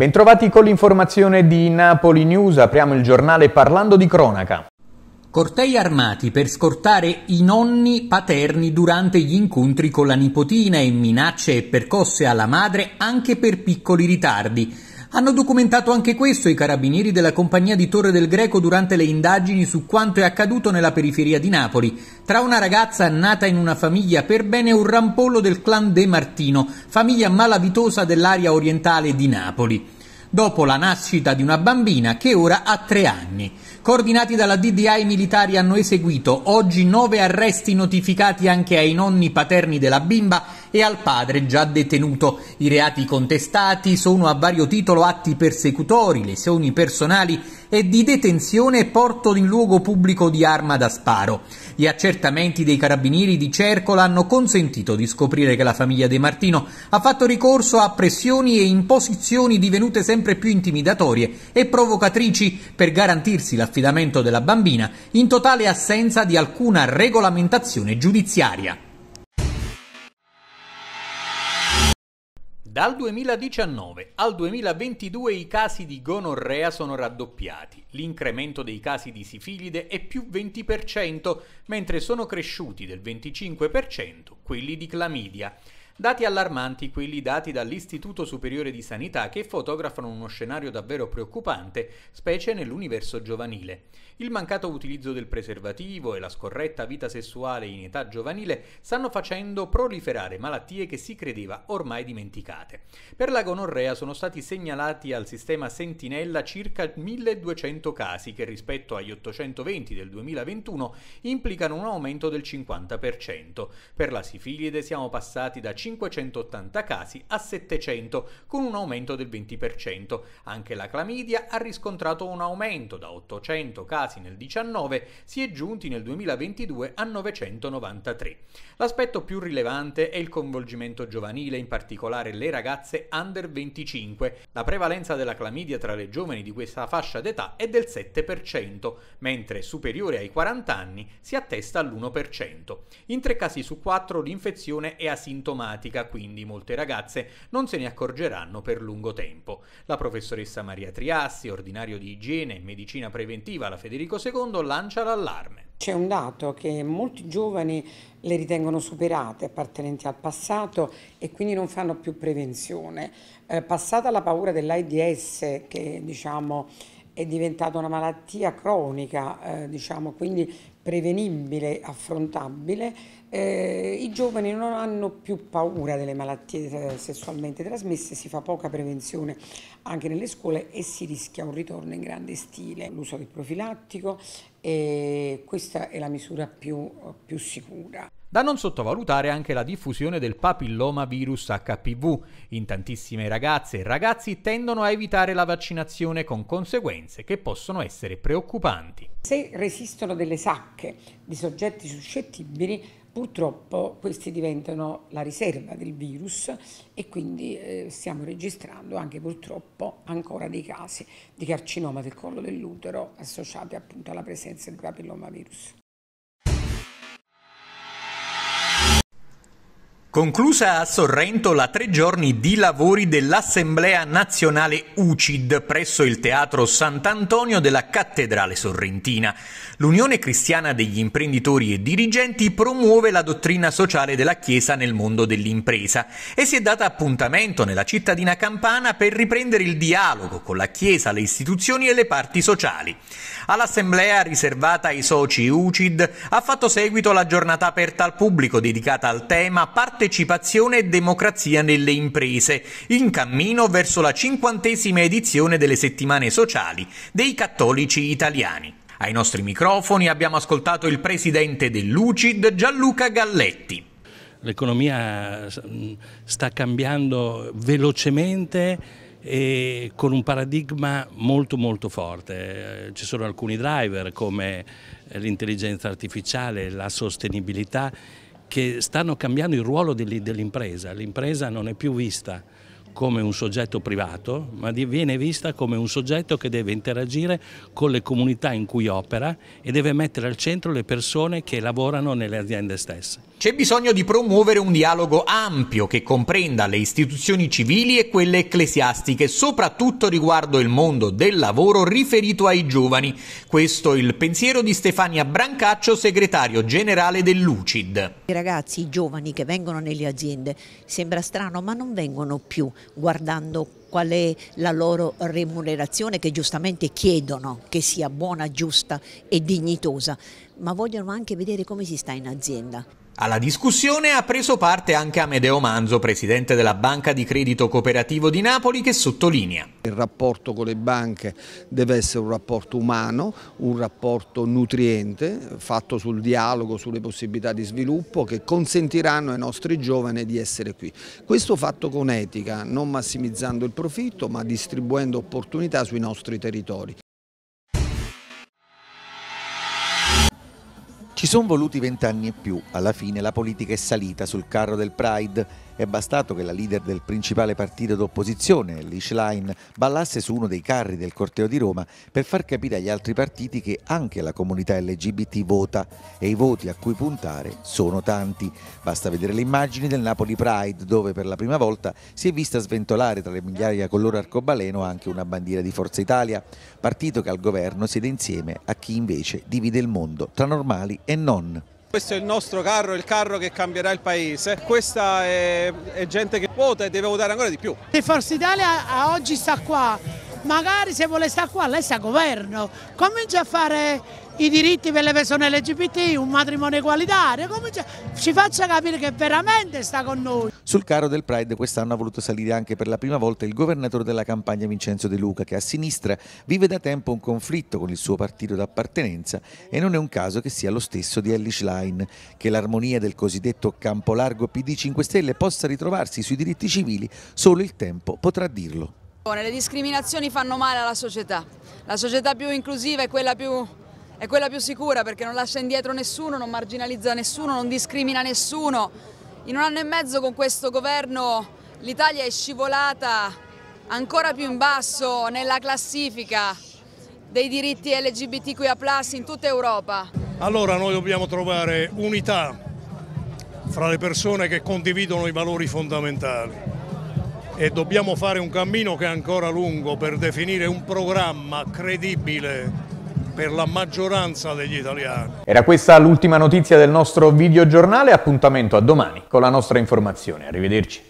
Bentrovati con l'informazione di Napoli News, apriamo il giornale parlando di cronaca. Cortei armati per scortare i nonni paterni durante gli incontri con la nipotina e minacce e percosse alla madre anche per piccoli ritardi. Hanno documentato anche questo i carabinieri della compagnia di Torre del Greco durante le indagini su quanto è accaduto nella periferia di Napoli, tra una ragazza nata in una famiglia per bene un rampollo del clan De Martino, famiglia malavitosa dell'area orientale di Napoli dopo la nascita di una bambina che ora ha tre anni coordinati dalla DDA i militari hanno eseguito oggi nove arresti notificati anche ai nonni paterni della bimba e al padre già detenuto. I reati contestati sono a vario titolo atti persecutori, lesioni personali e di detenzione e porto in luogo pubblico di arma da sparo. Gli accertamenti dei carabinieri di Cercola hanno consentito di scoprire che la famiglia De Martino ha fatto ricorso a pressioni e imposizioni divenute sempre più intimidatorie e provocatrici per garantirsi l'affidamento della bambina in totale assenza di alcuna regolamentazione giudiziaria. Dal 2019 al 2022 i casi di gonorrea sono raddoppiati, l'incremento dei casi di sifilide è più 20%, mentre sono cresciuti del 25% quelli di clamidia. Dati allarmanti quelli dati dall'Istituto Superiore di Sanità che fotografano uno scenario davvero preoccupante, specie nell'universo giovanile. Il mancato utilizzo del preservativo e la scorretta vita sessuale in età giovanile stanno facendo proliferare malattie che si credeva ormai dimenticate. Per la gonorrea sono stati segnalati al sistema Sentinella circa 1200 casi che rispetto agli 820 del 2021 implicano un aumento del 50%. Per la sifilide siamo passati da 580 casi a 700, con un aumento del 20%. Anche la clamidia ha riscontrato un aumento da 800 casi nel 19, si è giunti nel 2022 a 993. L'aspetto più rilevante è il coinvolgimento giovanile, in particolare le ragazze under 25. La prevalenza della clamidia tra le giovani di questa fascia d'età è del 7%, mentre superiore ai 40 anni si attesta all'1%. In tre casi su quattro l'infezione è asintomatica problematica, quindi molte ragazze non se ne accorgeranno per lungo tempo. La professoressa Maria Triassi, ordinario di igiene e medicina preventiva alla Federico II, lancia l'allarme. C'è un dato che molti giovani le ritengono superate, appartenenti al passato e quindi non fanno più prevenzione. Eh, passata la paura dell'AIDS che diciamo è diventata una malattia cronica, eh, diciamo, quindi prevenibile, affrontabile, eh, i giovani non hanno più paura delle malattie eh, sessualmente trasmesse, si fa poca prevenzione anche nelle scuole e si rischia un ritorno in grande stile. L'uso del profilattico, e questa è la misura più, più sicura. Da non sottovalutare anche la diffusione del papilloma virus HPV. In tantissime ragazze e ragazzi tendono a evitare la vaccinazione con conseguenze che possono essere preoccupanti. Se resistono delle sacche di soggetti suscettibili, Purtroppo questi diventano la riserva del virus e quindi eh, stiamo registrando anche purtroppo ancora dei casi di carcinoma del collo dell'utero associati appunto alla presenza del papillomavirus. Conclusa a Sorrento la tre giorni di lavori dell'Assemblea Nazionale UCID presso il Teatro Sant'Antonio della Cattedrale Sorrentina. L'Unione Cristiana degli Imprenditori e Dirigenti promuove la dottrina sociale della Chiesa nel mondo dell'impresa e si è data appuntamento nella cittadina campana per riprendere il dialogo con la Chiesa, le istituzioni e le parti sociali. All'Assemblea riservata ai soci UCID ha fatto seguito la giornata aperta al pubblico dedicata al tema Parte Partecipazione e democrazia nelle imprese, in cammino verso la cinquantesima edizione delle settimane sociali dei cattolici italiani. Ai nostri microfoni abbiamo ascoltato il presidente dell'UCID Gianluca Galletti. L'economia sta cambiando velocemente e con un paradigma molto molto forte. Eh, ci sono alcuni driver come l'intelligenza artificiale, la sostenibilità che stanno cambiando il ruolo dell'impresa. L'impresa non è più vista come un soggetto privato, ma viene vista come un soggetto che deve interagire con le comunità in cui opera e deve mettere al centro le persone che lavorano nelle aziende stesse. C'è bisogno di promuovere un dialogo ampio che comprenda le istituzioni civili e quelle ecclesiastiche, soprattutto riguardo il mondo del lavoro riferito ai giovani. Questo è il pensiero di Stefania Brancaccio, segretario generale dell'UCID. I ragazzi, i giovani che vengono nelle aziende, sembra strano, ma non vengono più guardando qual è la loro remunerazione che giustamente chiedono che sia buona, giusta e dignitosa, ma vogliono anche vedere come si sta in azienda. Alla discussione ha preso parte anche Amedeo Manzo, presidente della Banca di Credito Cooperativo di Napoli, che sottolinea. Il rapporto con le banche deve essere un rapporto umano, un rapporto nutriente, fatto sul dialogo, sulle possibilità di sviluppo che consentiranno ai nostri giovani di essere qui. Questo fatto con etica, non massimizzando il profitto ma distribuendo opportunità sui nostri territori. Ci sono voluti vent'anni e più, alla fine la politica è salita sul carro del Pride è bastato che la leader del principale partito d'opposizione, Lish Line, ballasse su uno dei carri del corteo di Roma per far capire agli altri partiti che anche la comunità LGBT vota e i voti a cui puntare sono tanti. Basta vedere le immagini del Napoli Pride dove per la prima volta si è vista sventolare tra le migliaia color arcobaleno anche una bandiera di Forza Italia, partito che al governo siede insieme a chi invece divide il mondo tra normali e non. Questo è il nostro carro, il carro che cambierà il paese. Questa è, è gente che vota e deve votare ancora di più. Se Forza Italia oggi sta qua, magari se vuole stare qua lei sta a governo, comincia a fare i diritti per le persone LGBT, un matrimonio egualitario, comincia, ci faccia capire che veramente sta con noi. Sul caro del Pride quest'anno ha voluto salire anche per la prima volta il governatore della campagna Vincenzo De Luca che a sinistra vive da tempo un conflitto con il suo partito d'appartenenza e non è un caso che sia lo stesso di Ellie Schlein, che l'armonia del cosiddetto campo largo PD 5 Stelle possa ritrovarsi sui diritti civili, solo il tempo potrà dirlo. Le discriminazioni fanno male alla società, la società più inclusiva è quella più è quella più sicura perché non lascia indietro nessuno, non marginalizza nessuno, non discrimina nessuno. In un anno e mezzo con questo governo l'Italia è scivolata ancora più in basso nella classifica dei diritti LGBTQIA+, in tutta Europa. Allora noi dobbiamo trovare unità fra le persone che condividono i valori fondamentali e dobbiamo fare un cammino che è ancora lungo per definire un programma credibile per la maggioranza degli italiani. Era questa l'ultima notizia del nostro videogiornale, appuntamento a domani con la nostra informazione. Arrivederci.